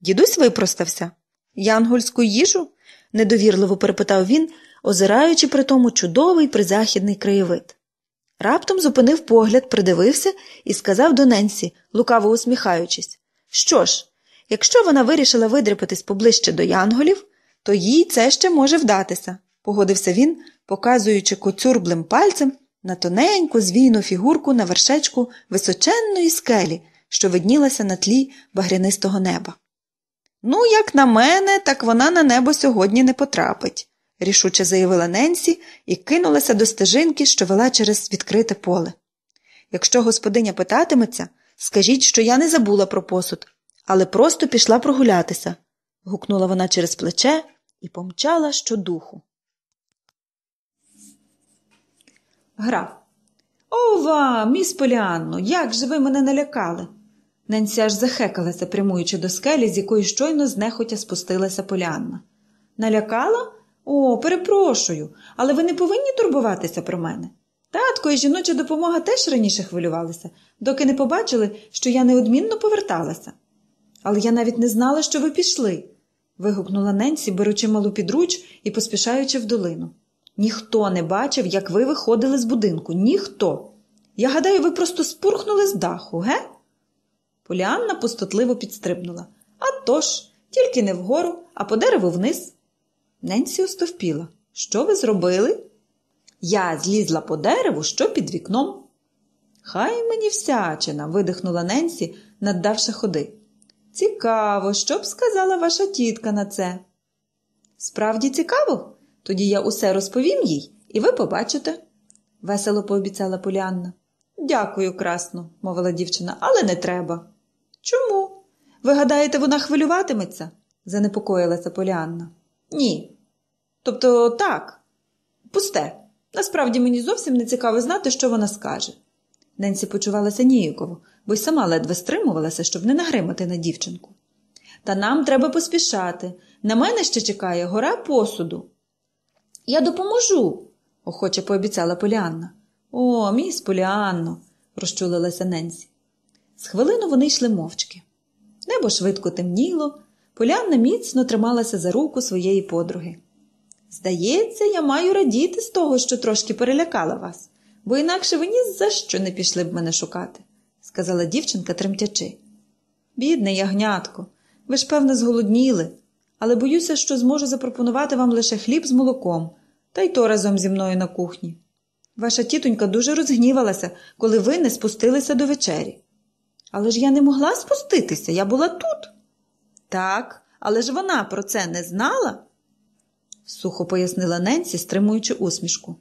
Дідусь випростався. Янгольську їжу? недовірливо перепитав він, озираючи при тому чудовий призахідний краєвид. Раптом зупинив погляд, придивився і сказав до Ненсі, лукаво усміхаючись: Що ж, якщо вона вирішила видряпатись поближче до янголів, то їй це ще може вдатися, погодився він, показуючи коцюрблим пальцем на тоненьку звійну фігурку на вершечку височенної скелі, що виднілася на тлі багрянистого неба. Ну, як на мене, так вона на небо сьогодні не потрапить, рішуче заявила Ненсі і кинулася до стежинки, що вела через відкрите поле. Якщо господиня питатиметься, скажіть, що я не забула про посуд, але просто пішла прогулятися, гукнула вона через плече і помчала щодуху. Граф. Ова, міс Поліанно, як же ви мене налякали. Ненсі аж захекалася, прямуючи до скелі, з якої щойно знехотя спустилася полянна. Налякала? О, перепрошую, але ви не повинні турбуватися про мене. Татко і жіноча допомога теж раніше хвилювалися, доки не побачили, що я неодмінно поверталася. Але я навіть не знала, що ви пішли. вигукнула Ненсі, беручи малу підруч і поспішаючи в долину. Ніхто не бачив, як ви виходили з будинку, ніхто. Я гадаю, ви просто спурхнули з даху, ге? Поліанна пустотливо підстрибнула. «А тож, тільки не вгору, а по дереву вниз. Ненсі остовпіла. Що ви зробили? Я злізла по дереву, що під вікном. Хай мені всячина, видихнула Ненсі, наддавши ходи. Цікаво, що б сказала ваша тітка на це. Справді цікаво, тоді я усе розповім їй, і ви побачите, весело пообіцяла Поліанна. Дякую, красно, мовила дівчина, але не треба. Чому? Ви гадаєте, вона хвилюватиметься? занепокоїлася Поліанна. Ні. Тобто так, пусте. Насправді мені зовсім не цікаво знати, що вона скаже. Ненсі почувалася ніяково, бо й сама ледве стримувалася, щоб не нагримати на дівчинку. Та нам треба поспішати. На мене ще чекає гора посуду. Я допоможу, охоче пообіцяла Поліанна. О, міс Поліанно, розчулилася Ненсі. З хвилину вони йшли мовчки. Небо швидко темніло, поляна міцно трималася за руку своєї подруги. Здається, я маю радіти з того, що трошки перелякала вас, бо інакше ви ні за що не пішли б мене шукати, сказала дівчинка, тремтячи. Бідне ягнятко, ви ж, певне, зголодніли, але боюся, що зможу запропонувати вам лише хліб з молоком, та й то разом зі мною на кухні. Ваша тітонька дуже розгнівалася, коли ви не спустилися до вечері. Але ж я не могла спуститися, я була тут. Так, але ж вона про це не знала, сухо пояснила Ненсі, стримуючи усмішку.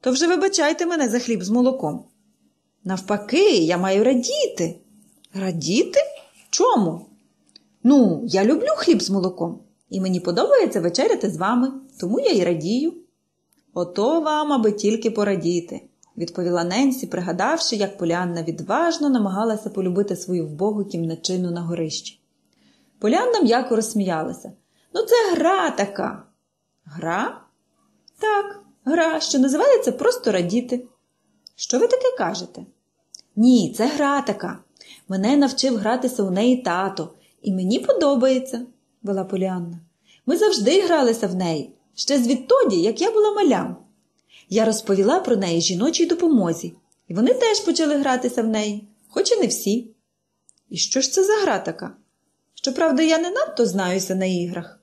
То вже вибачайте мене за хліб з молоком. Навпаки, я маю радіти. Радіти? Чому? Ну, я люблю хліб з молоком, і мені подобається вечеряти з вами, тому я й радію. Ото вам, аби тільки порадіти відповіла Ненсі, пригадавши, як Поліанна відважно намагалася полюбити свою вбогу кімначину на горищі. Поліанна м'яко розсміялася. Ну, це гра така. Гра? Так, гра, що називається просто радіти. Що ви таке кажете? Ні, це гра така. Мене навчив гратися у неї тато, і мені подобається, вела Поліанна. Ми завжди гралися в неї, ще звідтоді, як я була малям. Я розповіла про неї жіночій допомозі, і вони теж почали гратися в неї, хоч і не всі. І що ж це за гра така? Щоправда, я не надто знаюся на іграх.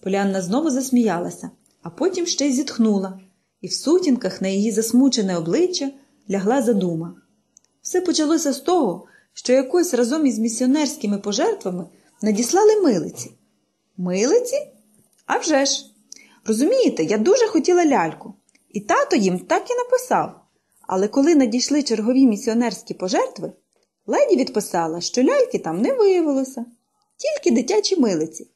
Полянна знову засміялася, а потім ще й зітхнула, і в сутінках на її засмучене обличчя лягла задума. Все почалося з того, що якось разом із місіонерськими пожертвами надіслали милиці. Милиці? А вже ж! Розумієте, я дуже хотіла ляльку. І тато їм так і написав. Але коли надійшли чергові місіонерські пожертви, леді відписала, що ляльки там не виявилося, тільки дитячі милиці.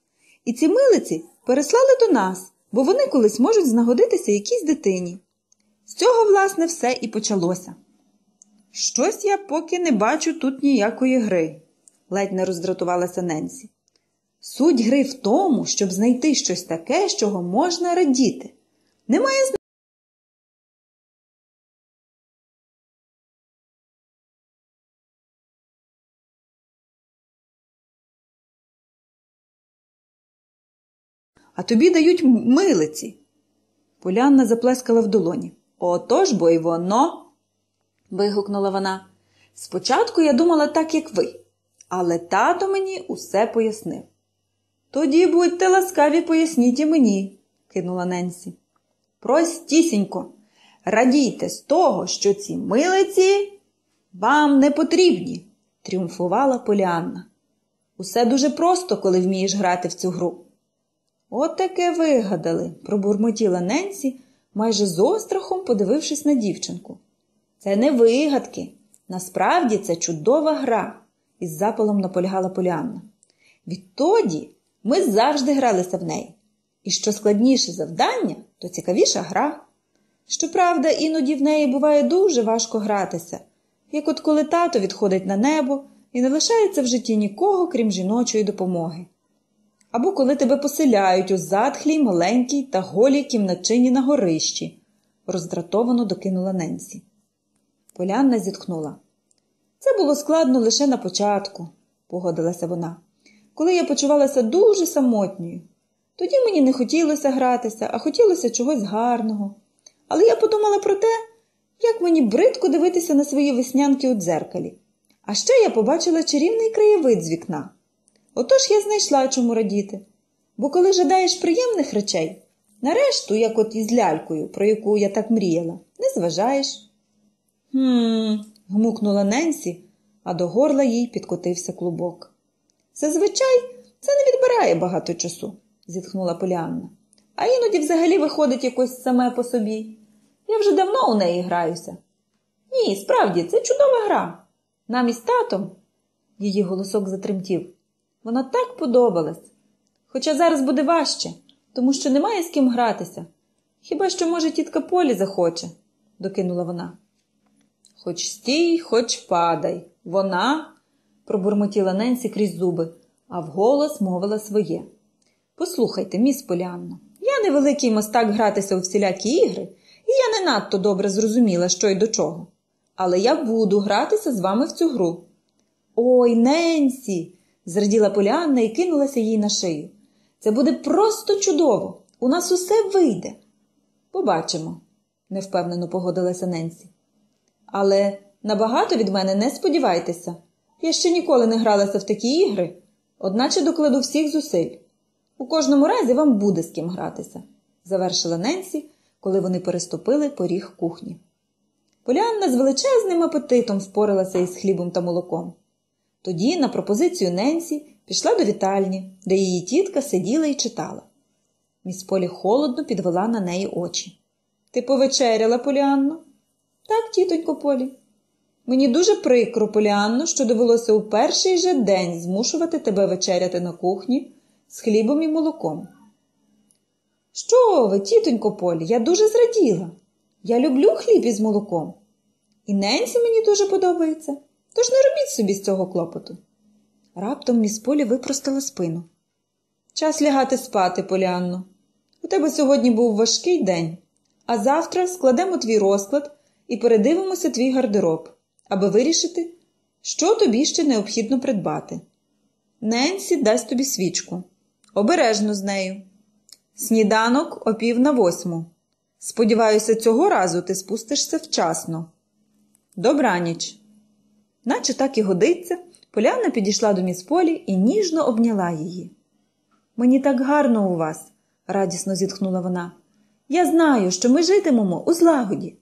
І ці милиці переслали до нас, бо вони колись можуть знагодитися якійсь дитині. З цього, власне, все і почалося. Щось я поки не бачу тут ніякої гри, ледь не роздратувалася Ненсі. Суть гри в тому, щоб знайти щось таке, з чого можна радіти. Немає а тобі дають милиці. Полянна заплескала в долоні. Отож, бо й воно. вигукнула вона. Спочатку я думала так, як ви, але тато мені усе пояснив. Тоді будьте ласкаві, поясніть і мені, кинула Ненсі. Простісінько, радійте з того, що ці милиці вам не потрібні, тріумфувала Поліанна. Усе дуже просто, коли вмієш грати в цю гру. От вигадали, пробурмотіла Ненсі, майже з острахом подивившись на дівчинку. Це не вигадки. Насправді це чудова гра, із запалом наполягала Поліанна. Відтоді ми завжди гралися в неї. І що складніше завдання, то цікавіша гра. Щоправда, іноді в неї буває дуже важко гратися, як от коли тато відходить на небо і не лишається в житті нікого, крім жіночої допомоги або коли тебе поселяють у затхлій, маленькій та голій кімначині на горищі, роздратовано докинула Ненсі. Полянна зітхнула. Це було складно лише на початку, погодилася вона, коли я почувалася дуже самотньою. Тоді мені не хотілося гратися, а хотілося чогось гарного. Але я подумала про те, як мені бридко дивитися на свої веснянки у дзеркалі. А ще я побачила чарівний краєвид з вікна. Отож я знайшла чому радіти. Бо коли жадаєш приємних речей, нарешту, як от із лялькою, про яку я так мріяла, не зважаєш. Хм, гмукнула Ненсі, а до горла їй підкотився клубок. Зазвичай це не відбирає багато часу, зітхнула Поліанна. А іноді взагалі виходить якось саме по собі. Я вже давно у неї граюся. Ні, справді, це чудова гра. Нам із татом, її голосок затремтів. Вона так подобалась. Хоча зараз буде важче, тому що немає з ким гратися. Хіба що, може, тітка Полі захоче, докинула вона. Хоч стій, хоч падай. Вона, пробурмотіла Ненсі крізь зуби, а вголос мовила своє. Послухайте, міс Полянно, я не великий мостак гратися у всілякі ігри, і я не надто добре зрозуміла, що й до чого. Але я буду гратися з вами в цю гру. Ой, Ненсі! зраділа Поліанна і кинулася їй на шию. Це буде просто чудово! У нас усе вийде. Побачимо, невпевнено погодилася Ненсі. Але набагато від мене не сподівайтеся. Я ще ніколи не гралася в такі ігри, одначе докладу всіх зусиль. У кожному разі вам буде з ким гратися, завершила Ненсі, коли вони переступили поріг кухні. Поліанна з величезним апетитом впоралася із хлібом та молоком. Тоді, на пропозицію Ненсі, пішла до вітальні, де її тітка сиділа і читала. Міс Полі холодно підвела на неї очі. Ти повечеряла, Поліанну? Так, тітонько Полі. Мені дуже прикро, Поліанно, що довелося у перший же день змушувати тебе вечеряти на кухні з хлібом і молоком. Що ви, тітонько Полі, я дуже зраділа. Я люблю хліб із молоком. І Ненсі мені дуже подобається. Тож не робіть собі з цього клопоту. Раптом міс Полі випростала спину. Час лягати спати, Поліанно. У тебе сьогодні був важкий день, а завтра складемо твій розклад і передивимося твій гардероб, аби вирішити, що тобі ще необхідно придбати. Ненсі дасть тобі свічку. Обережно з нею. Сніданок о пів на восьму. Сподіваюся, цього разу ти спустишся вчасно. Добраніч! наче так і годиться, Поляна підійшла до міцполі і ніжно обняла її. Мені так гарно у вас, радісно зітхнула вона. Я знаю, що ми житимемо у злагоді.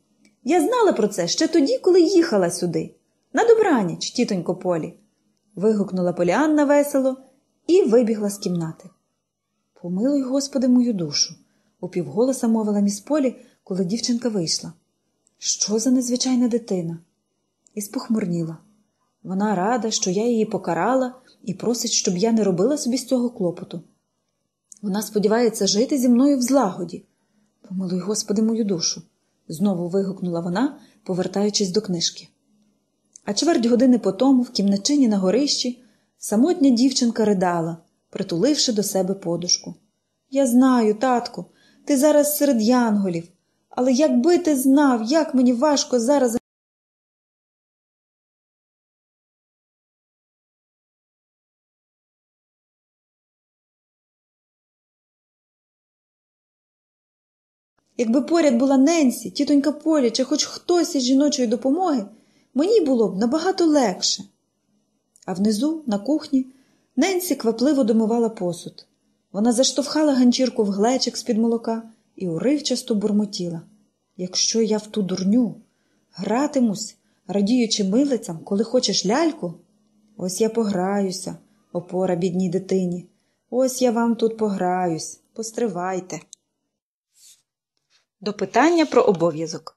Я знала про це ще тоді, коли їхала сюди. На добраніч, тітонько Полі. вигукнула Поліанна весело і вибігла з кімнати. Помилуй, Господи, мою душу, упівголоса мовила міс Полі, коли дівчинка вийшла. Що за незвичайна дитина? І спохмурніла. Вона рада, що я її покарала і просить, щоб я не робила собі з цього клопоту. Вона сподівається жити зі мною в злагоді. Помилуй, Господи, мою душу, знову вигукнула вона, повертаючись до книжки. А чверть години потому в кімначині на горищі самотня дівчинка ридала, притуливши до себе подушку. Я знаю, татку, ти зараз серед янголів, але якби ти знав, як мені важко зараз. Якби поряд була Ненсі, тітонька Полі чи хоч хтось із жіночої допомоги, мені було б набагато легше. А внизу, на кухні, Ненсі квапливо домивала посуд. Вона заштовхала ганчірку в глечик з-під молока і уривчасто бурмотіла. Якщо я в ту дурню, гратимусь, радіючи милицям, коли хочеш ляльку, ось я пограюся, опора бідній дитині. Ось я вам тут пограюсь, постривайте. До питання про обов'язок.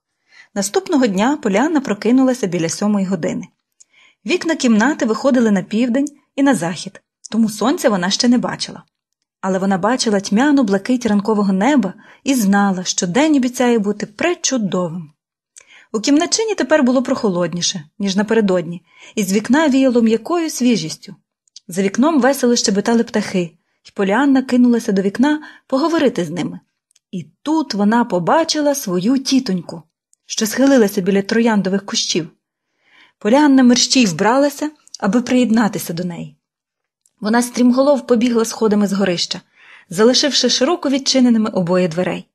Наступного дня Поляна прокинулася біля сьомої години. Вікна кімнати виходили на південь і на захід, тому сонця вона ще не бачила. Але вона бачила тьмяну блакить ранкового неба і знала, що день обіцяє бути пречудовим. У кімначині тепер було прохолодніше, ніж напередодні, і з вікна віяло м'якою свіжістю. За вікном весело щебетали птахи, і Поліанна кинулася до вікна поговорити з ними. І тут вона побачила свою тітоньку, що схилилася біля трояндових кущів. Полянна мерщій вбралася, аби приєднатися до неї. Вона стрімголов побігла сходами з горища, залишивши широко відчиненими обоє дверей.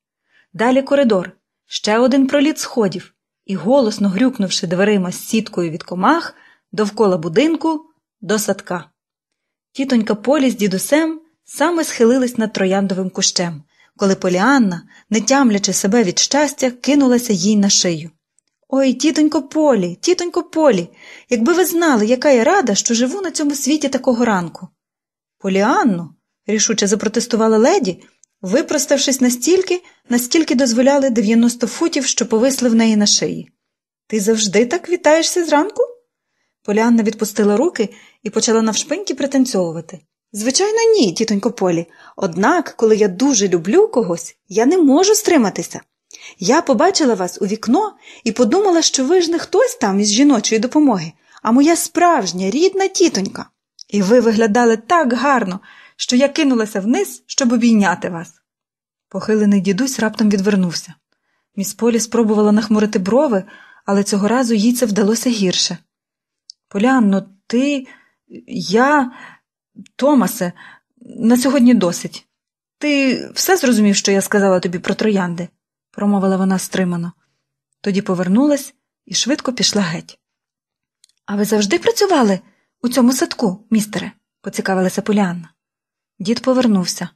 Далі коридор, ще один проліт сходів, і, голосно грюкнувши дверима з сіткою від комах, довкола будинку до садка. Тітонька Полі з дідусем саме схилились над трояндовим кущем коли Поліанна, не тямлячи себе від щастя, кинулася їй на шию. Ой, тітонько Полі, тітонько Полі, якби ви знали, яка я рада, що живу на цьому світі такого ранку. Поліанну, рішуче запротестувала леді, випроставшись настільки, настільки дозволяли 90 футів, що повисли в неї на шиї. Ти завжди так вітаєшся зранку? Поліанна відпустила руки і почала навшпиньки пританцьовувати. Звичайно, ні, тітонько Полі. Однак, коли я дуже люблю когось, я не можу стриматися. Я побачила вас у вікно і подумала, що ви ж не хтось там із жіночої допомоги, а моя справжня рідна тітонька. І ви виглядали так гарно, що я кинулася вниз, щоб обійняти вас. Похилений дідусь раптом відвернувся. Міс Полі спробувала нахмурити брови, але цього разу їй це вдалося гірше. Полянно, ти, я. Томасе, на сьогодні досить. Ти все зрозумів, що я сказала тобі про троянди, промовила вона стримано. Тоді повернулась і швидко пішла геть. А ви завжди працювали у цьому садку, містере? поцікавилася Поліанна. Дід повернувся.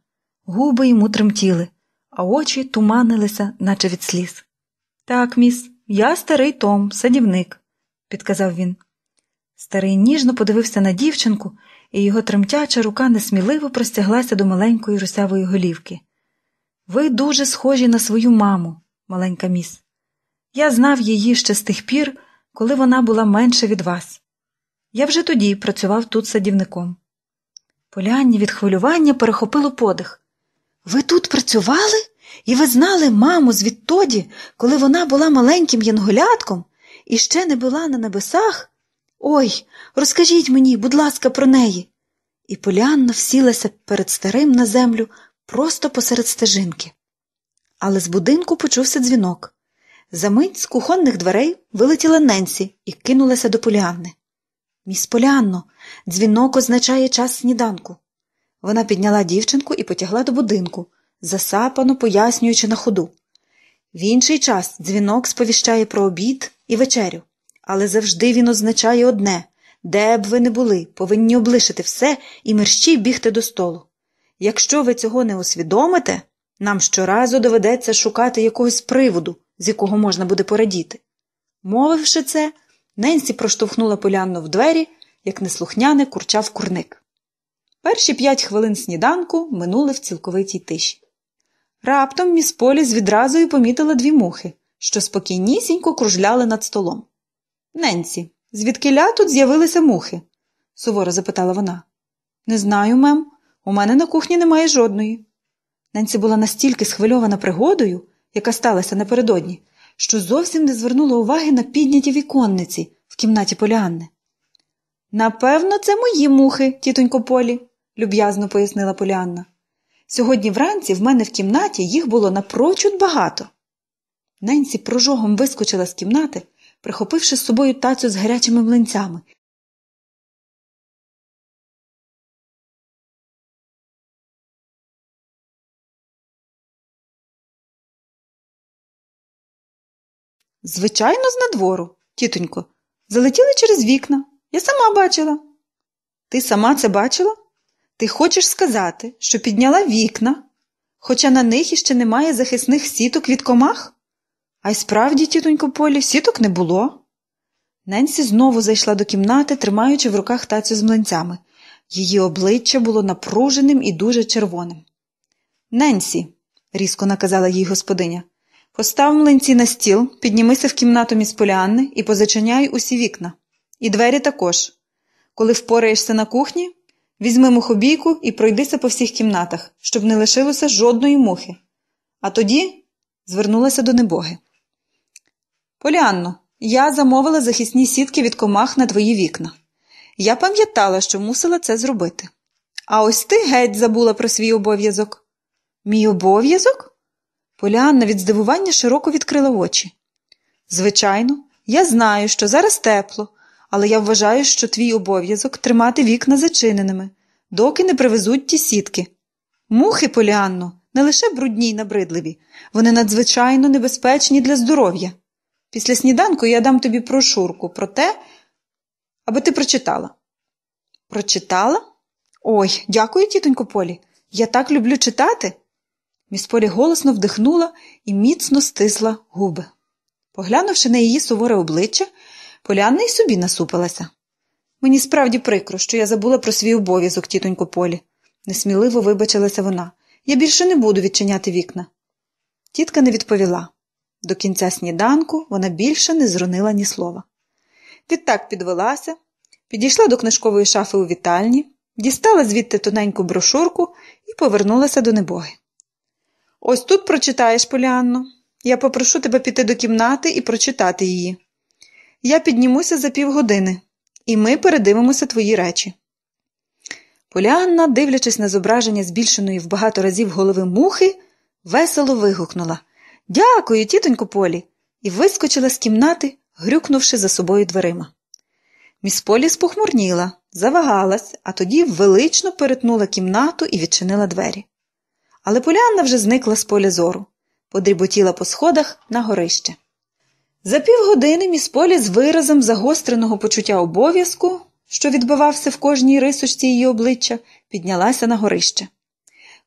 Губи йому тремтіли, а очі туманилися, наче від сліз. Так, міс, я старий Том, садівник, підказав він. Старий ніжно подивився на дівчинку і його тремтяча рука несміливо простяглася до маленької русявої голівки. Ви дуже схожі на свою маму, маленька міс. Я знав її ще з тих пір, коли вона була менше від вас. Я вже тоді працював тут садівником. Полянні від хвилювання перехопило подих. Ви тут працювали? І ви знали маму звідтоді, коли вона була маленьким янголятком і ще не була на небесах? Ой, розкажіть мені, будь ласка, про неї. І Поліанна всілася перед старим на землю просто посеред стежинки. Але з будинку почувся дзвінок. Замить з кухонних дверей вилетіла Ненсі і кинулася до Поліанни. Міс Поліанно, дзвінок означає час сніданку. Вона підняла дівчинку і потягла до будинку, засапано пояснюючи на ходу. В інший час дзвінок сповіщає про обід і вечерю але завжди він означає одне де б ви не були, повинні облишити все і мерщій бігти до столу. Якщо ви цього не усвідомите, нам щоразу доведеться шукати якогось приводу, з якого можна буде порадіти. Мовивши це, Ненсі проштовхнула полянну в двері, як неслухняне курчав курник. Перші п'ять хвилин сніданку минули в цілковитій тиші. Раптом міс Поліс відразу й помітила дві мухи, що спокійнісінько кружляли над столом. Ненсі, звідкиля тут з'явилися мухи? суворо запитала вона. Не знаю, мем. У мене на кухні немає жодної. Ненсі була настільки схвильована пригодою, яка сталася напередодні, що зовсім не звернула уваги на підняті віконниці в кімнаті Поліанни. Напевно, це мої мухи, тітонько Полі, люб'язно пояснила Поліанна. Сьогодні вранці в мене в кімнаті їх було напрочуд багато. Ненсі прожогом вискочила з кімнати прихопивши з собою тацю з гарячими млинцями. Звичайно, з надвору, тітонько, залетіли через вікна. Я сама бачила. Ти сама це бачила? Ти хочеш сказати, що підняла вікна, хоча на них іще немає захисних сіток від комах? А й справді, тітонько Полі, сіток не було. Ненсі знову зайшла до кімнати, тримаючи в руках тацю з млинцями. Її обличчя було напруженим і дуже червоним. Ненсі, різко наказала їй господиня, постав млинці на стіл, піднімися в кімнату міс Поліанни і позачиняй усі вікна. І двері також. Коли впораєшся на кухні, візьми мухобійку і пройдися по всіх кімнатах, щоб не лишилося жодної мухи. А тоді звернулася до небоги. Поліанно, я замовила захисні сітки від комах на твої вікна. Я пам'ятала, що мусила це зробити. А ось ти геть забула про свій обов'язок. Мій обов'язок? Поліанна від здивування широко відкрила очі. Звичайно, я знаю, що зараз тепло, але я вважаю, що твій обов'язок тримати вікна зачиненими, доки не привезуть ті сітки. Мухи, Поліанно, не лише брудні й набридливі, вони надзвичайно небезпечні для здоров'я. Після сніданку я дам тобі прошурку про те, аби ти прочитала. Прочитала? Ой, дякую, тітонько Полі. Я так люблю читати. Міс Полі голосно вдихнула і міцно стисла губи. Поглянувши на її суворе обличчя, Полянна й собі насупилася. Мені справді прикро, що я забула про свій обов'язок, тітонько Полі, несміливо вибачилася вона. Я більше не буду відчиняти вікна. Тітка не відповіла. До кінця сніданку вона більше не зрунила ні слова. Відтак підвелася, підійшла до книжкової шафи у вітальні, дістала звідти тоненьку брошурку і повернулася до небоги. Ось тут прочитаєш, Поліанно. Я попрошу тебе піти до кімнати і прочитати її. Я піднімуся за півгодини, і ми передивимося твої речі. Поліанна, дивлячись на зображення збільшеної в багато разів голови мухи, весело вигукнула. Дякую, тітонько Полі, і вискочила з кімнати, грюкнувши за собою дверима. Міс Полі спохмурніла, завагалась, а тоді велично перетнула кімнату і відчинила двері. Але Поліанна вже зникла з поля зору, подріботіла по сходах на горище. За півгодини міс Полі з виразом загостреного почуття обов'язку, що відбивався в кожній рисочці її обличчя, піднялася на горище.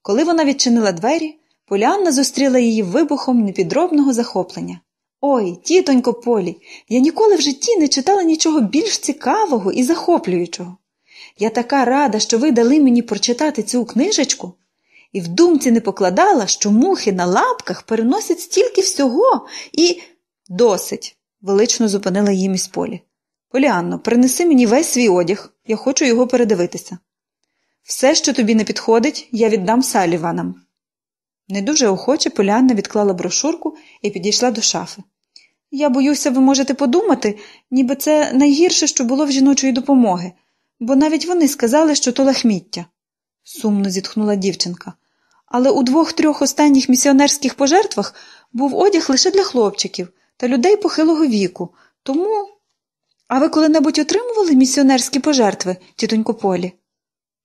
Коли вона відчинила двері, Поліанна зустріла її вибухом непідробного захоплення. Ой, тітонько Полі, я ніколи в житті не читала нічого більш цікавого і захоплюючого. Я така рада, що ви дали мені прочитати цю книжечку, і в думці не покладала, що мухи на лапках переносять стільки всього і досить, велично зупинила її місь Полі. Поліанно, принеси мені весь свій одяг, я хочу його передивитися. Все, що тобі не підходить, я віддам Саліванам. Не дуже охоче Поліанна відклала брошурку і підійшла до шафи. Я боюся, ви можете подумати, ніби це найгірше, що було в жіночої допомоги, бо навіть вони сказали, що то лахміття, сумно зітхнула дівчинка. Але у двох трьох останніх місіонерських пожертвах був одяг лише для хлопчиків та людей похилого віку. Тому. А ви коли-небудь отримували місіонерські пожертви, тітонько Полі?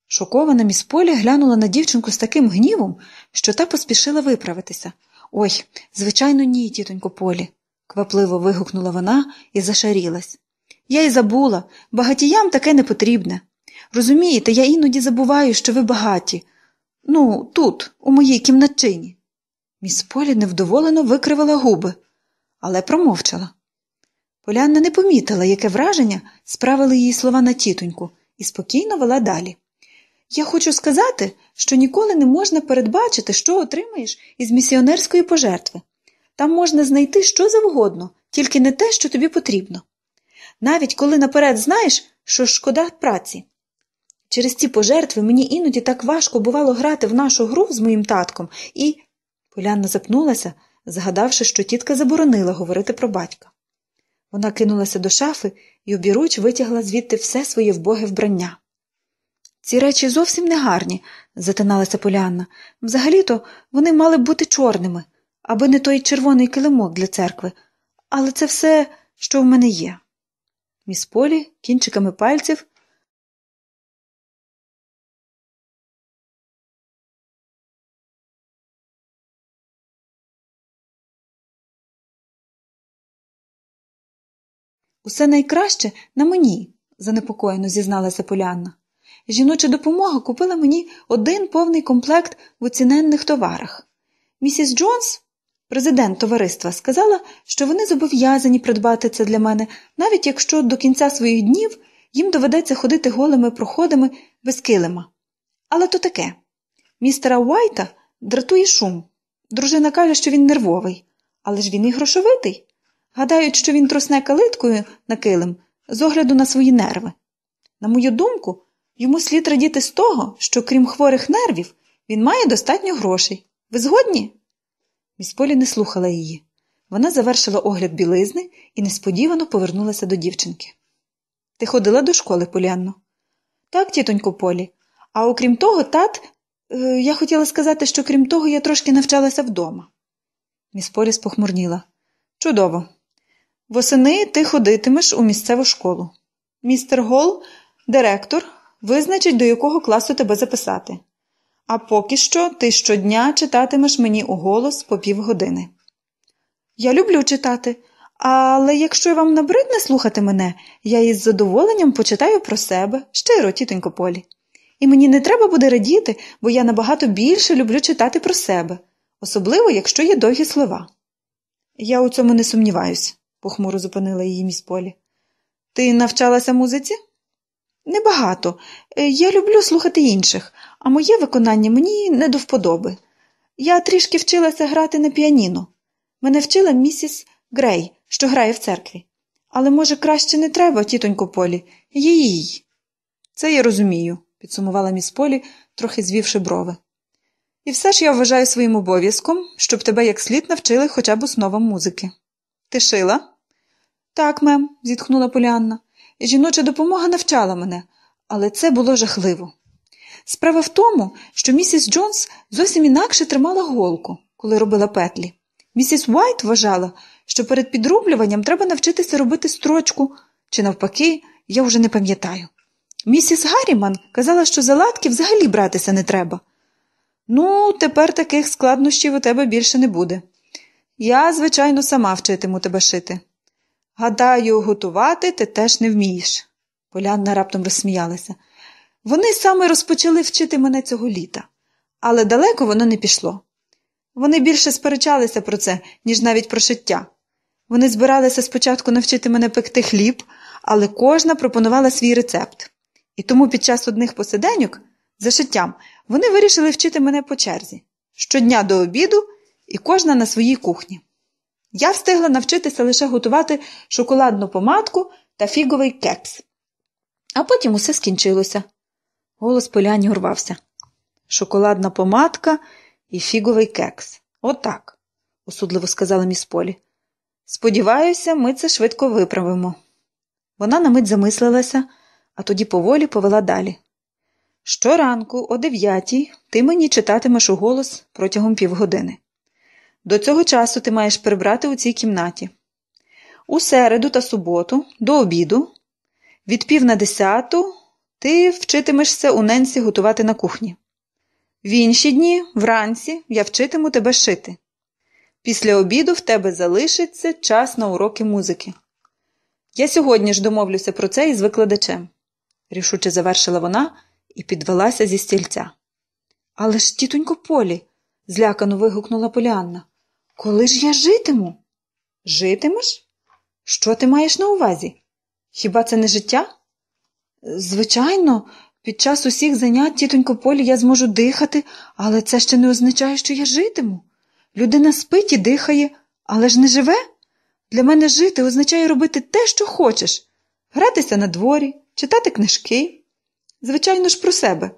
Шокована міс Полі глянула на дівчинку з таким гнівом, що та поспішила виправитися. Ой, звичайно, ні, тітонько Полі, квапливо вигукнула вона і зашарілась. Я й забула, багатіям таке не потрібне. Розумієте, я іноді забуваю, що ви багаті. Ну, тут, у моїй кімнатчині. Міс Полі невдоволено викривила губи, але промовчала. Поляна не помітила, яке враження справили її слова на тітоньку, і спокійно вела далі. Я хочу сказати, що ніколи не можна передбачити, що отримаєш із місіонерської пожертви. Там можна знайти що завгодно, тільки не те, що тобі потрібно. Навіть коли наперед знаєш, що шкода праці. Через ці пожертви мені іноді так важко бувало грати в нашу гру з моїм татком, і. Поляна запнулася, згадавши, що тітка заборонила говорити про батька. Вона кинулася до шафи і обіруч витягла звідти все своє вбоге вбрання. Ці речі зовсім не гарні, затиналася Полянна. Взагалі-то вони мали б бути чорними, аби не той червоний килимок для церкви. Але це все, що в мене є. Міс Полі кінчиками пальців. Усе найкраще на мені, занепокоєно зізналася Полянна. Жіноча допомога купила мені один повний комплект в оціненних товарах. Місіс Джонс, президент товариства, сказала, що вони зобов'язані придбати це для мене, навіть якщо до кінця своїх днів їм доведеться ходити голими проходами без килима. Але то таке містера Уайта дратує шум. Дружина каже, що він нервовий, але ж він і грошовитий. Гадають, що він тросне калиткою на килим з огляду на свої нерви. На мою думку, Йому слід радіти з того, що, крім хворих нервів, він має достатньо грошей. Ви згодні? Місполі не слухала її. Вона завершила огляд білизни і несподівано повернулася до дівчинки. Ти ходила до школи, Полянно? Так, тітонько Полі. А окрім того, тат, е, я хотіла сказати, що крім того, я трошки навчалася вдома. Місполі спохмурніла. Чудово. Восени ти ходитимеш у місцеву школу. Містер Гол, директор визначить, до якого класу тебе записати. А поки що ти щодня читатимеш мені у голос по півгодини. Я люблю читати, але якщо вам набридне слухати мене, я із задоволенням почитаю про себе щиро, тітонько Полі. І мені не треба буде радіти, бо я набагато більше люблю читати про себе, особливо якщо є довгі слова. Я у цьому не сумніваюсь, похмуро зупинила її міс Полі. Ти навчалася музиці? Небагато. Е, я люблю слухати інших, а моє виконання мені не до вподоби. Я трішки вчилася грати на піаніно. Мене вчила місіс Грей, що грає в церкві. Але, може, краще не треба, тітонько Полі, її. Це я розумію, підсумувала міс Полі, трохи звівши брови. І все ж я вважаю своїм обов'язком, щоб тебе як слід навчили хоча б основам музики. Ти шила? Так, мем, зітхнула Поліанна. Жіноча допомога навчала мене, але це було жахливо. Справа в тому, що місіс Джонс зовсім інакше тримала голку, коли робила петлі. Місіс Уайт вважала, що перед підрублюванням треба навчитися робити строчку, чи, навпаки, я вже не пам'ятаю. Місіс Гарріман казала, що заладки взагалі братися не треба. Ну, тепер таких складнощів у тебе більше не буде. Я, звичайно, сама вчитиму тебе шити. Гадаю, готувати ти теж не вмієш. Полянна раптом розсміялася. Вони саме розпочали вчити мене цього літа, але далеко воно не пішло. Вони більше сперечалися про це, ніж навіть про шиття. Вони збиралися спочатку навчити мене пекти хліб, але кожна пропонувала свій рецепт. І тому під час одних посиденьок за шиттям вони вирішили вчити мене по черзі щодня до обіду і кожна на своїй кухні. Я встигла навчитися лише готувати шоколадну помадку та фіговий кекс. А потім усе скінчилося. Голос поляні урвався. Шоколадна помадка і фіговий кекс. Отак, усудливо сказала міс Полі. Сподіваюся, ми це швидко виправимо. Вона на мить замислилася, а тоді поволі повела далі. Щоранку, о дев'ятій, ти мені читатимеш у голос протягом півгодини. До цього часу ти маєш прибрати у цій кімнаті. У середу та суботу, до обіду, від пів на десяту ти вчитимешся у ненсі готувати на кухні. В інші дні, вранці, я вчитиму тебе шити. Після обіду в тебе залишиться час на уроки музики. Я сьогодні ж домовлюся про це із викладачем, рішуче завершила вона і підвелася зі стільця. Але ж, тітонько, Полі, злякано вигукнула Поліанна. Коли ж я житиму? Житимеш? Що ти маєш на увазі? Хіба це не життя? Звичайно, під час усіх занять, тітонько Полі, я зможу дихати, але це ще не означає, що я житиму. Людина спить і дихає, але ж не живе. Для мене жити означає робити те, що хочеш гратися на дворі, читати книжки, звичайно ж, про себе,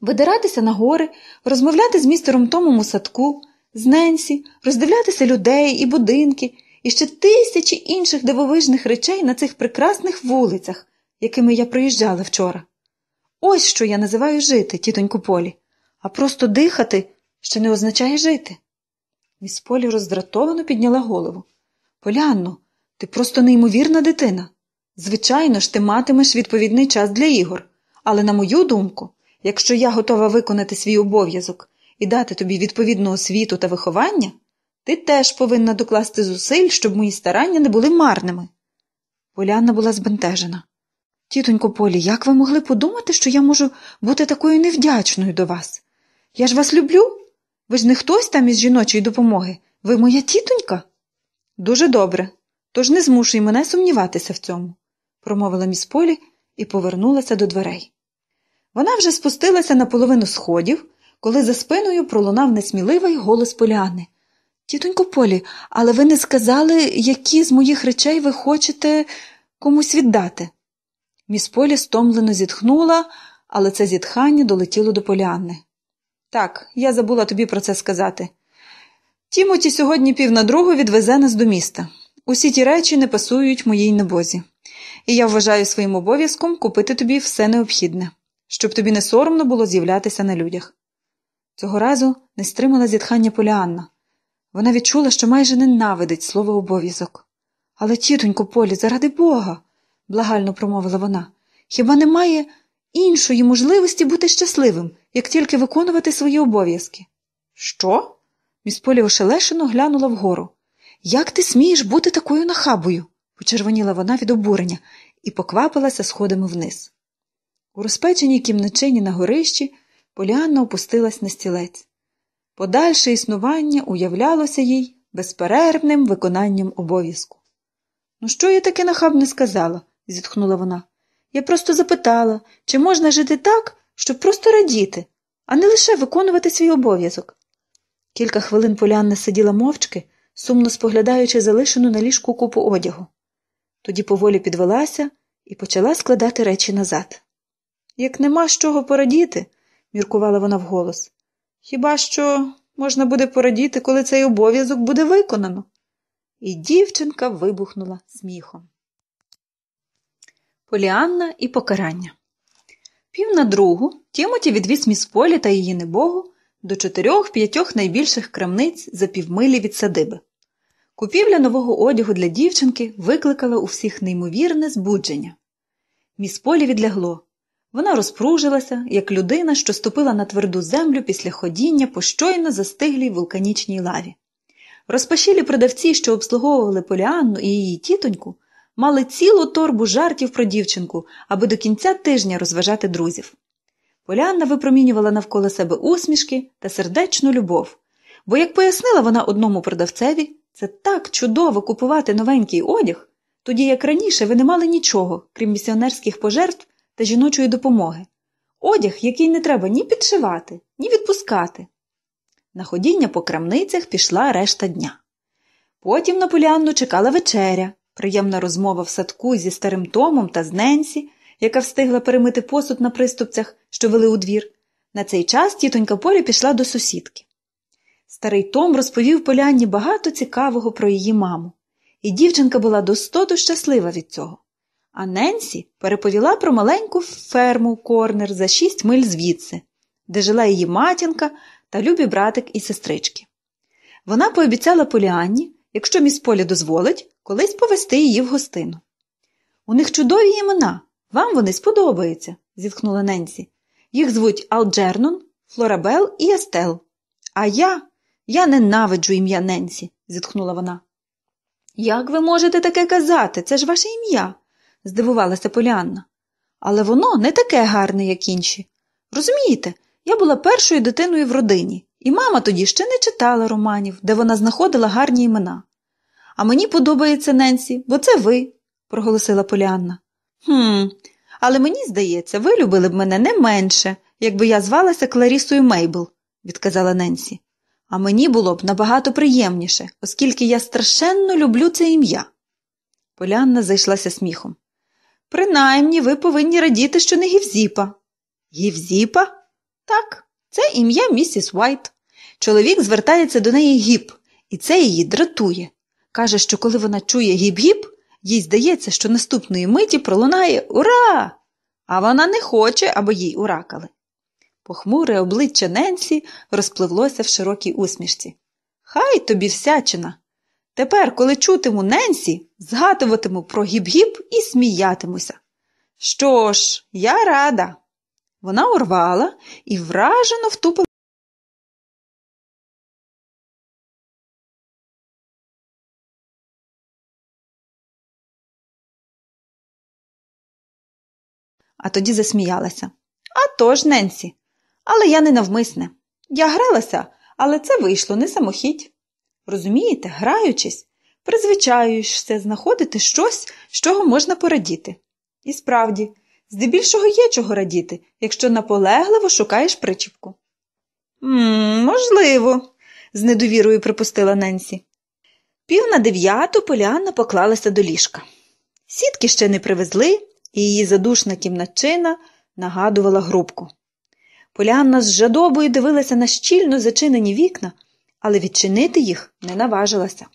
видиратися на гори, розмовляти з містером Томом у садку з Ненсі, роздивлятися людей і будинки, і ще тисячі інших дивовижних речей на цих прекрасних вулицях, якими я проїжджала вчора. Ось що я називаю жити, тітоньку Полі, а просто дихати ще не означає жити. Міс Полі роздратовано підняла голову. Полянно, ти просто неймовірна дитина. Звичайно ж, ти матимеш відповідний час для ігор, але, на мою думку, якщо я готова виконати свій обов'язок і дати тобі відповідну освіту та виховання, ти теж повинна докласти зусиль, щоб мої старання не були марними. Поляна була збентежена. Тітонько Полі, як ви могли подумати, що я можу бути такою невдячною до вас? Я ж вас люблю. Ви ж не хтось там із жіночої допомоги. Ви моя тітонька? Дуже добре, тож не змушуй мене сумніватися в цьому, промовила міс Полі і повернулася до дверей. Вона вже спустилася на половину сходів, коли за спиною пролунав несміливий голос поляни. Тітонько Полі, але ви не сказали, які з моїх речей ви хочете комусь віддати. Міс Полі стомлено зітхнула, але це зітхання долетіло до Поляни. Так, я забула тобі про це сказати. Тімоті сьогодні пів на другу відвезе нас до міста. Усі ті речі не пасують моїй небозі, і я вважаю своїм обов'язком купити тобі все необхідне, щоб тобі не соромно було з'являтися на людях. Цього разу не стримала зітхання Поліанна. Вона відчула, що майже ненавидить слово обов'язок. Але, тітонько, Полі, заради Бога, благально промовила вона, хіба немає іншої можливості бути щасливим, як тільки виконувати свої обов'язки? Що? Міс Полі ошелешено глянула вгору. Як ти смієш бути такою нахабою? почервоніла вона від обурення і поквапилася сходами вниз. У розпеченій кімначині на горищі. Поліанна опустилась на стілець. Подальше існування уявлялося їй безперервним виконанням обов'язку. Ну, що я таке нахабне сказала, зітхнула вона. Я просто запитала, чи можна жити так, щоб просто радіти, а не лише виконувати свій обов'язок. Кілька хвилин Поліанна сиділа мовчки, сумно споглядаючи залишену на ліжку купу одягу. Тоді поволі підвелася і почала складати речі назад. Як нема з чого порадіти, міркувала вона вголос. Хіба що можна буде порадіти, коли цей обов'язок буде виконано? І дівчинка вибухнула сміхом. Поліанна і покарання. Пів на другу Тімоті відвіз міс Полі та її небогу до чотирьох-п'ятьох найбільших крамниць за півмилі від садиби. Купівля нового одягу для дівчинки викликала у всіх неймовірне збудження. Міс Полі відлягло, вона розпружилася, як людина, що ступила на тверду землю після ходіння по щойно застиглій вулканічній лаві. Розпашілі продавці, що обслуговували Поліанну і її тітоньку, мали цілу торбу жартів про дівчинку, аби до кінця тижня розважати друзів. Поліанна випромінювала навколо себе усмішки та сердечну любов, бо, як пояснила вона одному продавцеві, це так чудово купувати новенький одяг, тоді як раніше ви не мали нічого, крім місіонерських пожертв та жіночої допомоги, одяг, який не треба ні підшивати, ні відпускати. На ходіння по крамницях пішла решта дня. Потім на полянну чекала вечеря, приємна розмова в садку зі старим Томом та з Ненсі, яка встигла перемити посуд на приступцях, що вели у двір. На цей час тітонька Полі пішла до сусідки. Старий Том розповів полянні багато цікавого про її маму, і дівчинка була до стоту щаслива від цього. А Ненсі переповіла про маленьку ферму Корнер за шість миль звідси, де жила її матінка та любі братик і сестрички. Вона пообіцяла Поліанні, якщо міс Полі дозволить, колись повести її в гостину. У них чудові імена, вам вони сподобаються, зітхнула Ненсі. Їх звуть Алджернон, Флорабел і Естел. А я, я ненавиджу ім'я Ненсі, зітхнула вона. Як ви можете таке казати? Це ж ваше ім'я здивувалася Поліанна. Але воно не таке гарне, як інші. Розумієте, я була першою дитиною в родині, і мама тоді ще не читала романів, де вона знаходила гарні імена. А мені подобається Ненсі, бо це ви, проголосила Поліанна. «Хм, але мені здається, ви любили б мене не менше, якби я звалася Кларісою Мейбл, відказала Ненсі. А мені було б набагато приємніше, оскільки я страшенно люблю це ім'я. Полянна зайшлася сміхом. Принаймні ви повинні радіти, що не Гівзіпа. Гівзіпа? Так, це ім'я місіс Уайт. Чоловік звертається до неї гіп, і це її дратує. Каже, що коли вона чує гіп-гіп, їй здається, що наступної миті пролунає Ура! А вона не хоче, аби їй уракали. Похмуре обличчя Ненсі розпливлося в широкій усмішці. Хай тобі всячина, Тепер, коли чутиму Ненсі, згадуватиму про гіп-гіп і сміятимуся. Що ж, я рада. Вона урвала і вражено втупила. А тоді засміялася. «А тож, Ненсі, але я не навмисне. Я гралася, але це вийшло не самохідь. Розумієте, граючись, призвичаюєшся знаходити щось, з чого можна порадіти. І справді, здебільшого є чого радіти, якщо наполегливо шукаєш причіпку. «Ммм, Можливо, з недовірою припустила Ненсі. Пів на дев'яту Поліанна поклалася до ліжка. Сітки ще не привезли, і її задушна кімнатчина нагадувала грубку. Поліанна з жадобою дивилася на щільно зачинені вікна але відчинити їх не наважилася.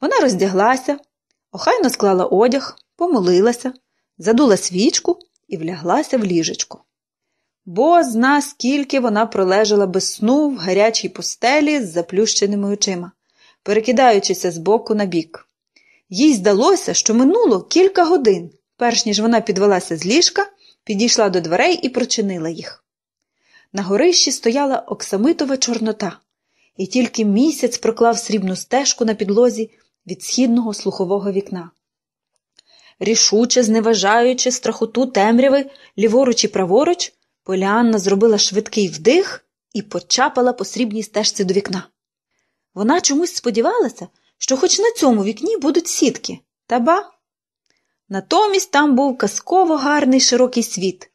Вона роздяглася, охайно склала одяг, помолилася, задула свічку і вляглася в ліжечко. Бо зна, скільки вона пролежала без сну в гарячій постелі з заплющеними очима, перекидаючися з боку на бік. Їй здалося, що минуло кілька годин, перш ніж вона підвелася з ліжка, підійшла до дверей і прочинила їх. На горищі стояла оксамитова чорнота і тільки місяць проклав срібну стежку на підлозі від східного слухового вікна. Рішуче зневажаючи страхоту темряви, ліворуч і праворуч, Поліанна зробила швидкий вдих і почапала по срібній стежці до вікна. Вона чомусь сподівалася, що хоч на цьому вікні будуть сітки, та ба. Натомість там був казково гарний широкий світ,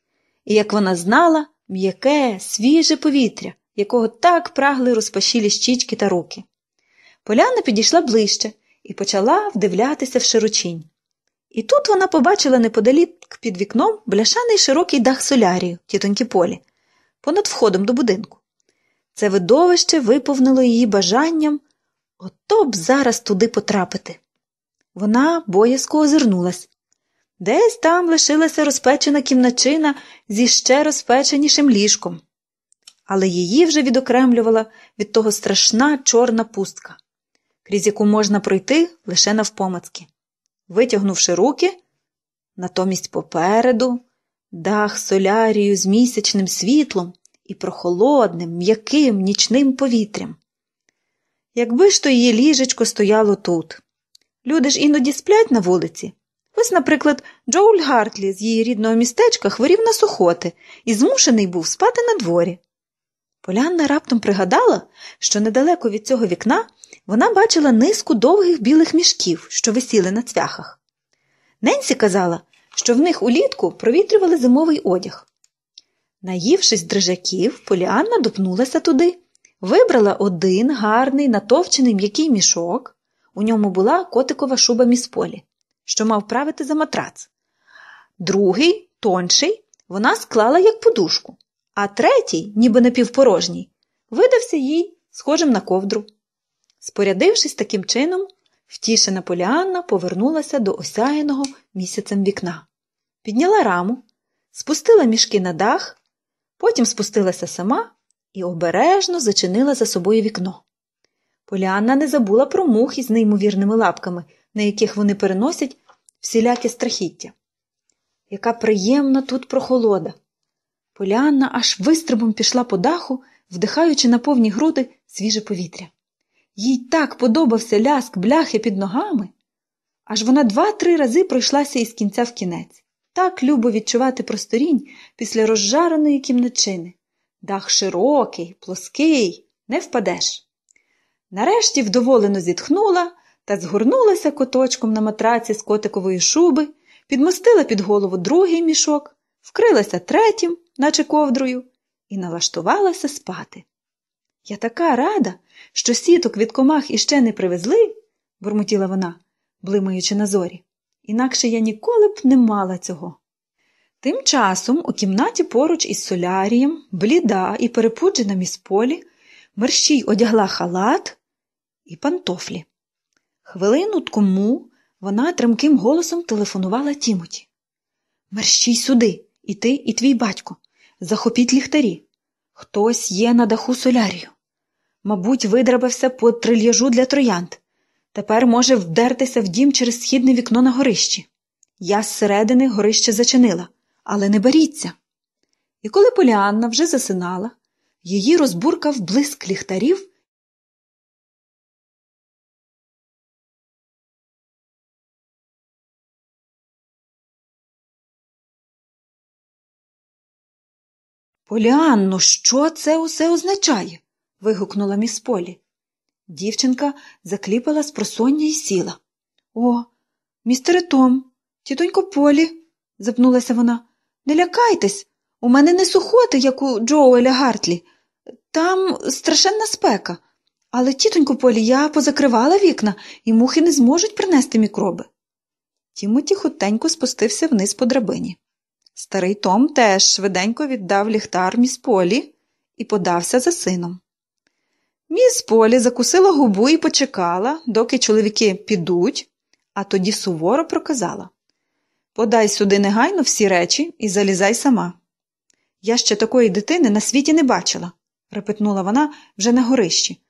і, як вона знала, м'яке, свіже повітря, якого так прагли розпашілі щічки та руки. Поляна підійшла ближче і почала вдивлятися в широчінь. І тут вона побачила неподалік під вікном бляшаний широкий дах солярію, тітоньки полі, понад входом до будинку. Це видовище виповнило її бажанням ото б зараз туди потрапити. Вона боязко озирнулась. Десь там лишилася розпечена кімначина зі ще розпеченішим ліжком але її вже відокремлювала від того страшна чорна пустка, крізь яку можна пройти лише навпомацки. Витягнувши руки, натомість попереду дах солярію з місячним світлом і прохолодним, м'яким нічним повітрям. Якби ж то її ліжечко стояло тут. Люди ж іноді сплять на вулиці. Ось, наприклад, Джоуль Гартлі з її рідного містечка хворів на сухоти і змушений був спати на дворі. Полянна раптом пригадала, що недалеко від цього вікна вона бачила низку довгих білих мішків, що висіли на цвяхах. Ненсі казала, що в них улітку провітрювали зимовий одяг. Наївшись дрижаків, Поліанна дупнулася туди, вибрала один гарний натовчений м'який мішок. У ньому була котикова шуба місполі, що мав правити за матрац. Другий, тонший, вона склала як подушку а третій, ніби напівпорожній, видався їй схожим на ковдру. Спорядившись таким чином, втішена Поліанна повернулася до осяяного місяцем вікна, підняла раму, спустила мішки на дах, потім спустилася сама і обережно зачинила за собою вікно. Поліанна не забула про мухи з неймовірними лапками, на яких вони переносять всіляке страхіття. Яка приємна тут прохолода! Поліанна аж вистрибом пішла по даху, вдихаючи на повні груди свіже повітря. Їй так подобався ляск бляхи під ногами. Аж вона два-три рази пройшлася із кінця в кінець. Так любо відчувати просторінь після розжареної кімначини. Дах широкий, плоский, не впадеш. Нарешті вдоволено зітхнула та згорнулася коточком на матраці з котикової шуби, підмостила під голову другий мішок, вкрилася третім наче ковдрою, і налаштувалася спати. Я така рада, що сіток від комах іще не привезли, бурмотіла вона, блимаючи на зорі. Інакше я ніколи б не мала цього. Тим часом у кімнаті поруч із солярієм, бліда і перепуджена місполі, мерщій одягла халат і пантофлі. Хвилину тому вона тремким голосом телефонувала Тімоті. Мерщій сюди, і ти, і твій батько. Захопіть ліхтарі. Хтось є на даху солярію. Мабуть, видрабався по трильяжу для троянд. Тепер може вдертися в дім через східне вікно на горищі. Я зсередини горище зачинила, але не боріться. І коли Поліанна вже засинала, її розбуркав блиск ліхтарів Поліанно, що це усе означає? вигукнула міс Полі. Дівчинка закліпала з просоння і сіла. О, містере Том, тітонько Полі, запнулася вона. Не лякайтесь, у мене не сухоти, як у Джоуеля Гартлі. Там страшенна спека. Але, тітонько Полі, я позакривала вікна, і мухи не зможуть принести мікроби. Тімоті хутенько спустився вниз по драбині. Старий Том теж швиденько віддав ліхтар міс Полі і подався за сином. Міс Полі закусила губу і почекала, доки чоловіки підуть, а тоді суворо проказала Подай сюди негайно всі речі і залізай сама. Я ще такої дитини на світі не бачила, репетнула вона вже на горищі,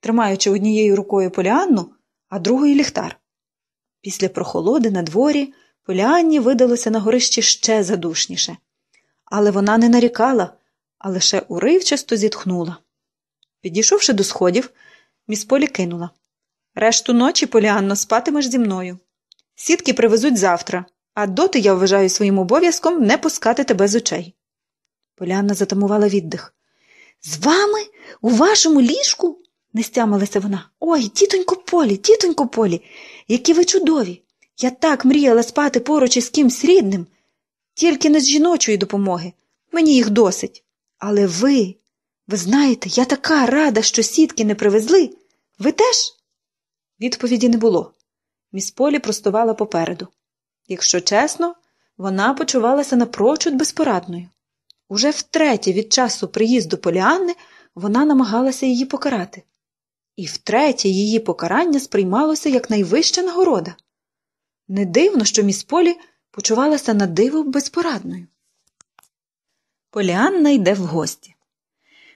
тримаючи однією рукою поліанну, а другою ліхтар. Після прохолоди на дворі Поліанні видалося на горищі ще задушніше, але вона не нарікала, а лише уривчасто зітхнула. Підійшовши до сходів, міс Полі кинула Решту ночі, Поліанно, спатимеш зі мною. Сітки привезуть завтра, а доти я вважаю своїм обов'язком не пускати тебе з очей. Поліанна затамувала віддих. З вами? У вашому ліжку? не стямилася вона. Ой, тітонько Полі, тітонько Полі, які ви чудові! Я так мріяла спати поруч із кимсь рідним, тільки не з жіночої допомоги. Мені їх досить. Але ви, ви знаєте, я така рада, що сітки не привезли. Ви теж? Відповіді не було. Міс Полі простувала попереду. Якщо чесно, вона почувалася напрочуд безпорадною. Уже втретє від часу приїзду Поліанни вона намагалася її покарати, і втретє її покарання сприймалося як найвища нагорода. Не дивно, що міс Полі почувалася на надиво безпорадною. Поліанна йде в гості.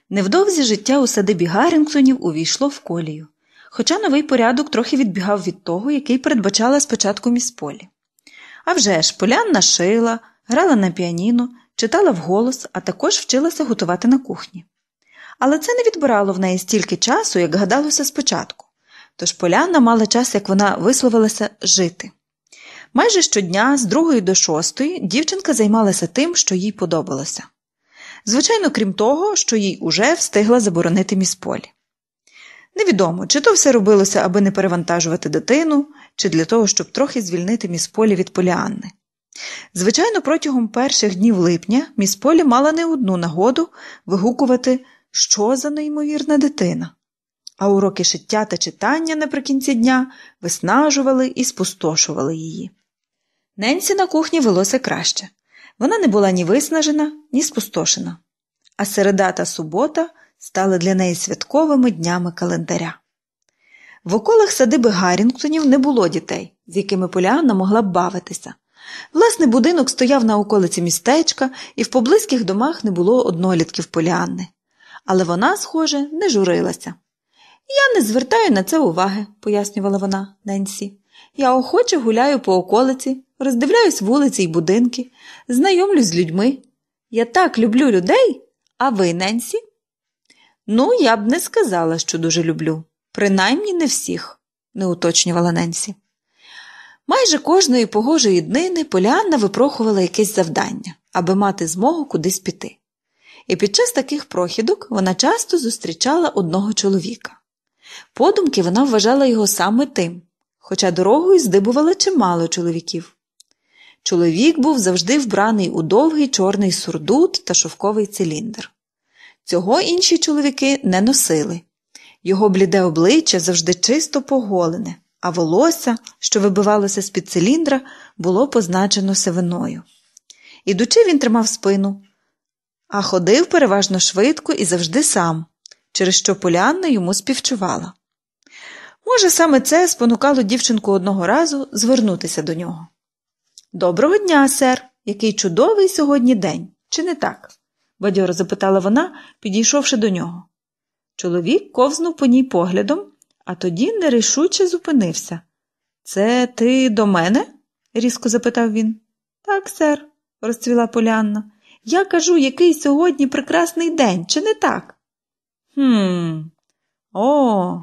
Невдовзі життя у садибі Гаррінгтонів увійшло в колію, хоча новий порядок трохи відбігав від того, який передбачала спочатку міс Полі. А вже ж, Поліанна шила, грала на піаніно, читала вголос, а також вчилася готувати на кухні. Але це не відбирало в неї стільки часу, як гадалося спочатку, тож Поліанна мала час, як вона висловилася, жити. Майже щодня з 2 до 6 дівчинка займалася тим, що їй подобалося. Звичайно, крім того, що їй уже встигла заборонити місполі. Невідомо, чи то все робилося, аби не перевантажувати дитину, чи для того, щоб трохи звільнити місполі від Поліанни. Звичайно, протягом перших днів липня місполі мала не одну нагоду вигукувати, що за неймовірна дитина. А уроки шиття та читання наприкінці дня виснажували і спустошували її. Ненсі на кухні велося краще. Вона не була ні виснажена, ні спустошена. А середа та субота стали для неї святковими днями календаря. В околах садиби Гаррінгтонів не було дітей, з якими Поліанна могла б бавитися. Власний будинок стояв на околиці містечка, і в поблизьких домах не було однолітків Поліанни. Але вона, схоже, не журилася. Я не звертаю на це уваги, пояснювала вона Ненсі. Я охоче гуляю по околиці, роздивляюсь вулиці й будинки, знайомлюсь з людьми. Я так люблю людей, а ви, Ненсі? Ну, я б не сказала, що дуже люблю. Принаймні не всіх, не уточнювала Ненсі. Майже кожної погожої днини Поліанна випрохувала якесь завдання, аби мати змогу кудись піти. І під час таких прохідок вона часто зустрічала одного чоловіка. Подумки вона вважала його саме тим, хоча дорогою здибувала чимало чоловіків. Чоловік був завжди вбраний у довгий чорний сурдут та шовковий циліндр. Цього інші чоловіки не носили. Його бліде обличчя завжди чисто поголене, а волосся, що вибивалося з під циліндра, було позначено севиною. Ідучи, він тримав спину, а ходив переважно швидко і завжди сам, через що полянна йому співчувала. Може, саме це спонукало дівчинку одного разу звернутися до нього. Доброго дня, сер! Який чудовий сьогодні день, чи не так? бадьоро запитала вона, підійшовши до нього. Чоловік ковзнув по ній поглядом, а тоді нерішуче зупинився. Це ти до мене? різко запитав він. Так, сер, розцвіла Полянна. Я кажу, який сьогодні прекрасний день, чи не так? Хм. О,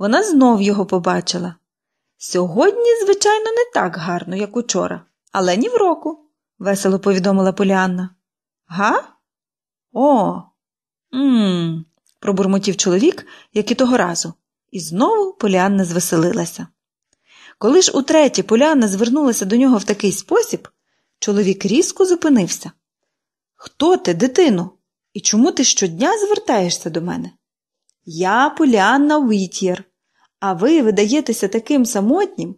вона знов його побачила. Сьогодні, звичайно, не так гарно, як учора, але ні в року, весело повідомила Поліанна. Га? О. Мм. пробурмотів чоловік, як і того разу, і знову Поліанна звеселилася. Коли ж утретє Поліанна звернулася до нього в такий спосіб, чоловік різко зупинився. Хто ти, дитину? І чому ти щодня звертаєшся до мене? Я Поліанна Уіт'єр, а ви видаєтеся таким самотнім?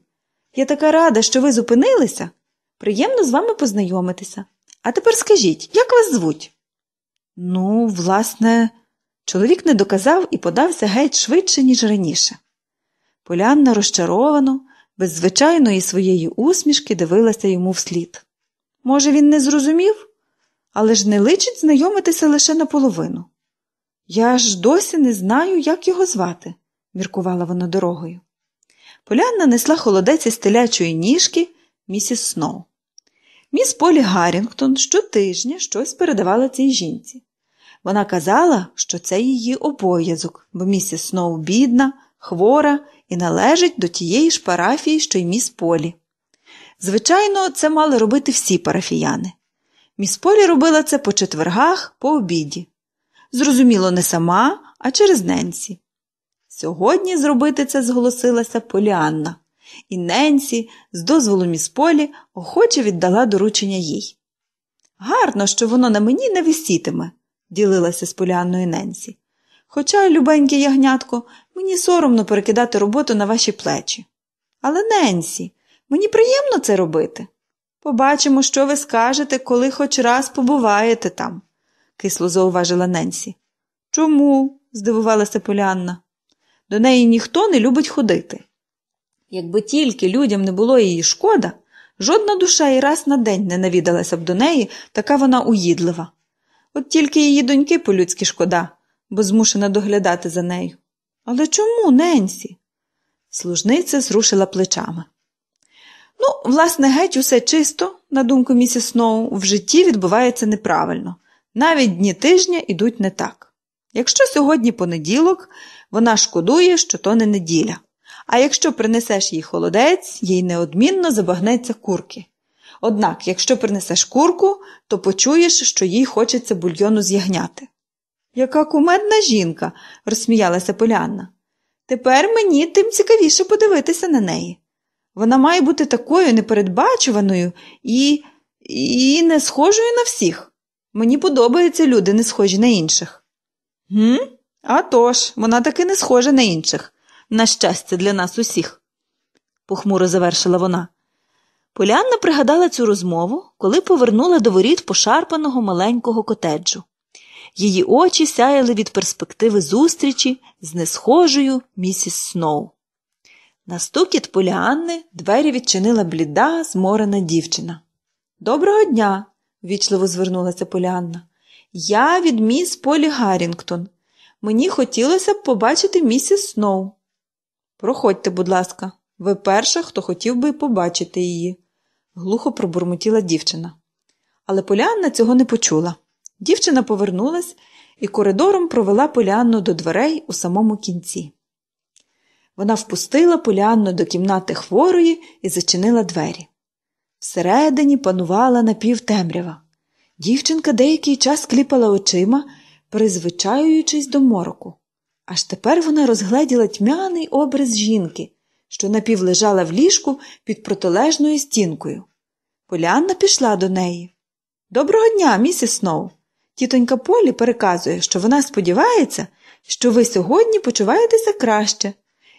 Я така рада, що ви зупинилися. Приємно з вами познайомитися. А тепер скажіть, як вас звуть? Ну, власне, чоловік не доказав і подався геть швидше, ніж раніше. Полянна розчаровано, без звичайної своєї усмішки дивилася йому вслід. Може, він не зрозумів, але ж не личить знайомитися лише наполовину. Я ж досі не знаю, як його звати міркувала вона дорогою. Поляна несла холодець із телячої ніжки місіс Сноу. Міс Полі Гаррінгтон щотижня щось передавала цій жінці. Вона казала, що це її обов'язок, бо місіс Сноу бідна, хвора і належить до тієї ж парафії, що й міс Полі. Звичайно, це мали робити всі парафіяни. Міс Полі робила це по четвергах, по обіді. Зрозуміло, не сама, а через Ненсі. Сьогодні зробити це зголосилася Поліанна, і Ненсі з дозволу полі, охоче віддала доручення їй. Гарно, що воно на мені не висітиме, ділилася з Поліанною Ненсі. Хоча, любеньке ягнятко, мені соромно перекидати роботу на ваші плечі. Але Ненсі, мені приємно це робити. Побачимо, що ви скажете, коли хоч раз побуваєте там, кисло зауважила Ненсі. Чому? здивувалася Полянна до неї ніхто не любить ходити. Якби тільки людям не було її шкода, жодна душа і раз на день не навідалася б до неї, така вона уїдлива. От тільки її доньки по людськи шкода, бо змушена доглядати за нею. Але чому Ненсі? Служниця зрушила плечами. Ну, власне, геть усе чисто, на думку місіс Сноу, в житті відбувається неправильно. Навіть дні тижня йдуть не так. Якщо сьогодні понеділок, вона шкодує, що то не неділя. А якщо принесеш їй холодець, їй неодмінно забагнеться курки. Однак, якщо принесеш курку, то почуєш, що їй хочеться бульйону з'ягняти. Яка кумедна жінка, розсміялася Полянна. Тепер мені тим цікавіше подивитися на неї. Вона має бути такою непередбачуваною і і не схожою на всіх. Мені подобаються люди, не схожі на інших. Гм? А тож, вона таки не схожа на інших, на щастя, для нас усіх, похмуро завершила вона. Полянна пригадала цю розмову, коли повернула до воріт пошарпаного маленького котеджу. Її очі сяяли від перспективи зустрічі з несхожою місіс Сноу. На стукіт Поліанни двері відчинила бліда, зморена дівчина. Доброго дня, вічливо звернулася Поліанна. Я від міс Полі Гаррінгтон. Мені хотілося б побачити місіс Сноу. Проходьте, будь ласка, ви перша, хто хотів би побачити її, глухо пробурмотіла дівчина. Але Поліанна цього не почула. Дівчина повернулась і коридором провела Поліанну до дверей у самому кінці. Вона впустила Поліанну до кімнати хворої і зачинила двері. Всередині панувала напівтемрява. Дівчинка деякий час кліпала очима. Призвичаючись до мороку. Аж тепер вона розгледіла тьмяний образ жінки, що напівлежала в ліжку під протилежною стінкою. Поліанна пішла до неї. Доброго дня, місіс Сноу. Тітонька Полі переказує, що вона сподівається, що ви сьогодні почуваєтеся краще.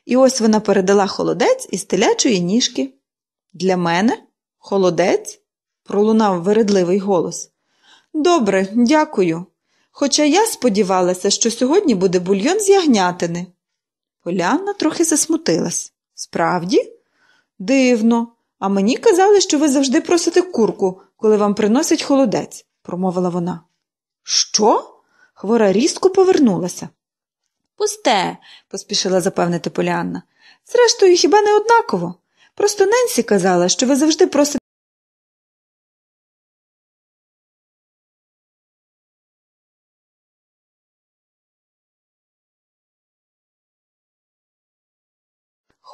І ось вона передала холодець із телячої ніжки. Для мене холодець? пролунав вередливий голос. Добре, дякую. Хоча я сподівалася, що сьогодні буде бульйон з ягнятини. Поляна трохи засмутилась. Справді? Дивно, а мені казали, що ви завжди просите курку, коли вам приносять холодець, промовила вона. Що? Хвора різко повернулася. Пусте, поспішила запевнити Поліанна. Зрештою, хіба не однаково? Просто Ненсі казала, що ви завжди просите.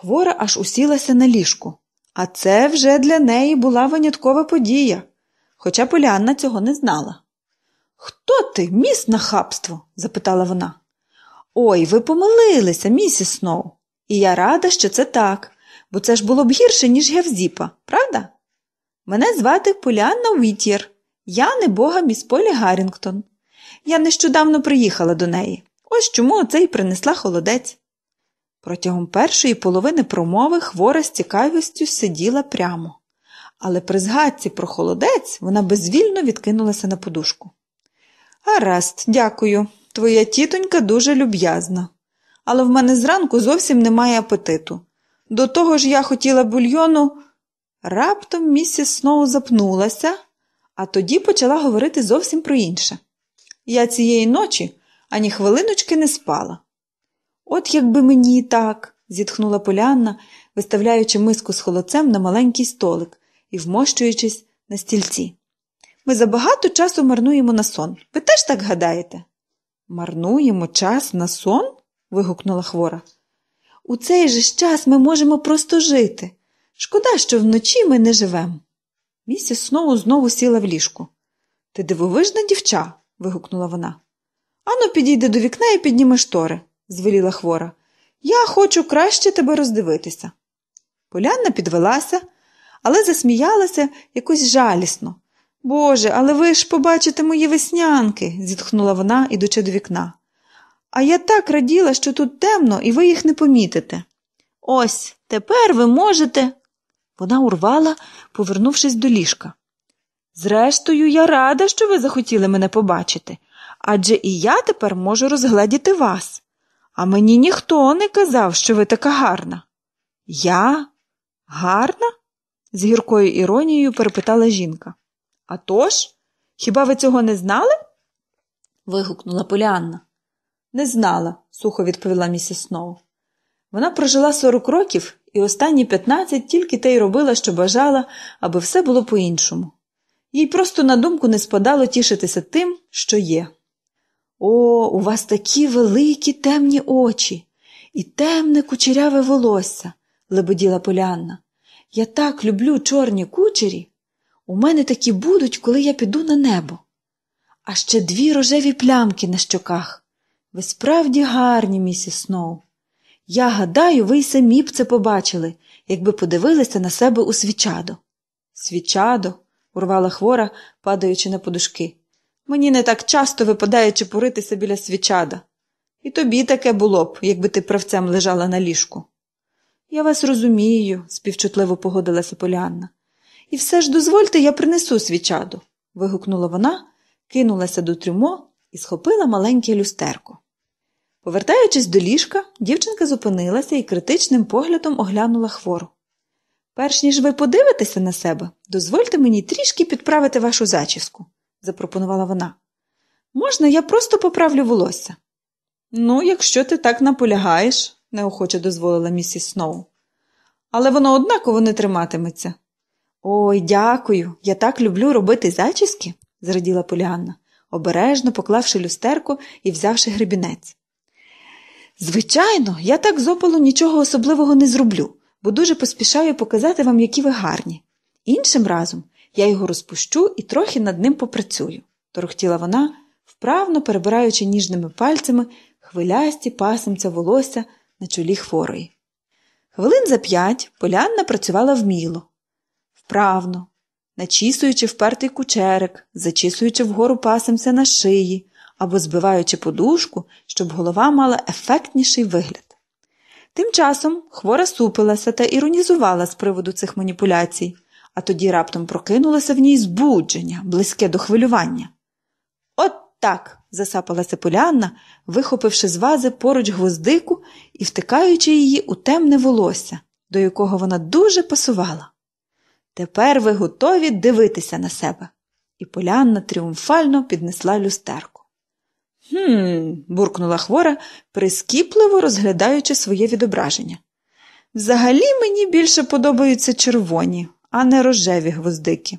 Хвора аж усілася на ліжку, а це вже для неї була виняткова подія, хоча Поліанна цього не знала. Хто ти, міс нахабство? запитала вона. Ой, ви помилилися, місіс Сноу, і я рада, що це так, бо це ж було б гірше, ніж Гевзіпа, правда? Мене звати Поліанна Уітєр, я не бога міс Полі Гаррінгтон. Я нещодавно приїхала до неї. Ось чому оце й принесла холодець. Протягом першої половини промови хвора з цікавістю сиділа прямо, але при згадці про холодець вона безвільно відкинулася на подушку. Гаразд, дякую. Твоя тітонька дуже люб'язна, але в мене зранку зовсім немає апетиту. До того ж я хотіла бульйону. Раптом місіс Сноу запнулася, а тоді почала говорити зовсім про інше. Я цієї ночі ані хвилиночки не спала. От якби мені так, зітхнула поляна, виставляючи миску з холодцем на маленький столик і вмощуючись на стільці. Ми забагато часу марнуємо на сон. Ви теж так гадаєте? Марнуємо час на сон? вигукнула хвора. У цей же ж час ми можемо просто жити. Шкода, що вночі ми не живемо. Місіс знову знову сіла в ліжку. Ти дивовижна дівча. вигукнула вона. Ану, підійди до вікна і підніми штори звеліла хвора. Я хочу краще тебе роздивитися. Поляна підвелася, але засміялася якось жалісно. Боже, але ви ж побачите мої веснянки, зітхнула вона, ідучи до вікна. А я так раділа, що тут темно, і ви їх не помітите. Ось тепер ви можете. Вона урвала, повернувшись до ліжка. Зрештою, я рада, що ви захотіли мене побачити, адже і я тепер можу розгледіти вас. А мені ніхто не казав, що ви така гарна. Я гарна? з гіркою іронією перепитала жінка. «А тож, хіба ви цього не знали? вигукнула Поліанна. Не знала, сухо відповіла місіс Сноу. Вона прожила 40 років і останні 15 тільки те й робила, що бажала, аби все було по-іншому. Їй просто на думку не спадало тішитися тим, що є. О, у вас такі великі темні очі і темне кучеряве волосся, лебоділа Полянна. Я так люблю чорні кучері. У мене такі будуть, коли я піду на небо. А ще дві рожеві плямки на щоках. Ви справді гарні, місіс Сноу. Я гадаю, ви й самі б це побачили, якби подивилися на себе у свічадо. Свічадо, урвала хвора, падаючи на подушки. Мені не так часто випадає чепуритися біля свічада. І тобі таке було б, якби ти правцем лежала на ліжку. Я вас розумію, співчутливо погодилася Поліанна. І все ж дозвольте, я принесу свічаду. вигукнула вона, кинулася до трюмо і схопила маленьке люстерко. Повертаючись до ліжка, дівчинка зупинилася і критичним поглядом оглянула хвору. Перш ніж ви подивитеся на себе, дозвольте мені трішки підправити вашу зачіску запропонувала вона. Можна, я просто поправлю волосся. Ну, якщо ти так наполягаєш, неохоче дозволила місіс Сноу. Але воно однаково не триматиметься. Ой, дякую, я так люблю робити зачіски, зраділа Поліанна, обережно поклавши люстерку і взявши гребінець. Звичайно, я так з опалу нічого особливого не зроблю, бо дуже поспішаю показати вам, які ви гарні. Іншим разом я його розпущу і трохи над ним попрацюю, торохтіла вона, вправно перебираючи ніжними пальцями хвилясті пасимця волосся на чолі хворої. Хвилин за п'ять полянна працювала вміло, вправно, начісуючи впертий кучерик, зачісуючи вгору пасимця на шиї або збиваючи подушку, щоб голова мала ефектніший вигляд. Тим часом хвора супилася та іронізувала з приводу цих маніпуляцій а тоді раптом прокинулося в ній збудження, близьке до хвилювання. От так. засапалася полянна, вихопивши з вази поруч гвоздику і втикаючи її у темне волосся, до якого вона дуже пасувала. Тепер ви готові дивитися на себе. І полянна тріумфально піднесла люстерку. Хм. буркнула хвора, прискіпливо розглядаючи своє відображення. Взагалі мені більше подобаються червоні а не рожеві гвоздики.